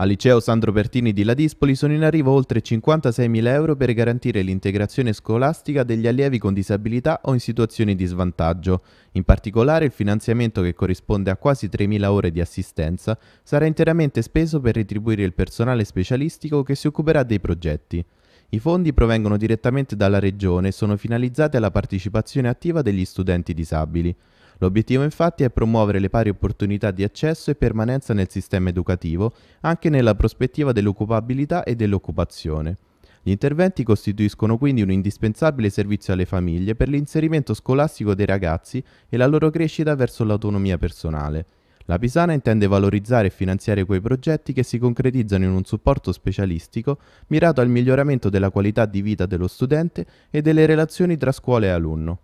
Al liceo Sandro Pertini di Ladispoli sono in arrivo oltre 56.000 euro per garantire l'integrazione scolastica degli allievi con disabilità o in situazioni di svantaggio. In particolare il finanziamento che corrisponde a quasi 3.000 ore di assistenza sarà interamente speso per retribuire il personale specialistico che si occuperà dei progetti. I fondi provengono direttamente dalla Regione e sono finalizzati alla partecipazione attiva degli studenti disabili. L'obiettivo infatti è promuovere le pari opportunità di accesso e permanenza nel sistema educativo, anche nella prospettiva dell'occupabilità e dell'occupazione. Gli interventi costituiscono quindi un indispensabile servizio alle famiglie per l'inserimento scolastico dei ragazzi e la loro crescita verso l'autonomia personale. La Pisana intende valorizzare e finanziare quei progetti che si concretizzano in un supporto specialistico mirato al miglioramento della qualità di vita dello studente e delle relazioni tra scuola e alunno.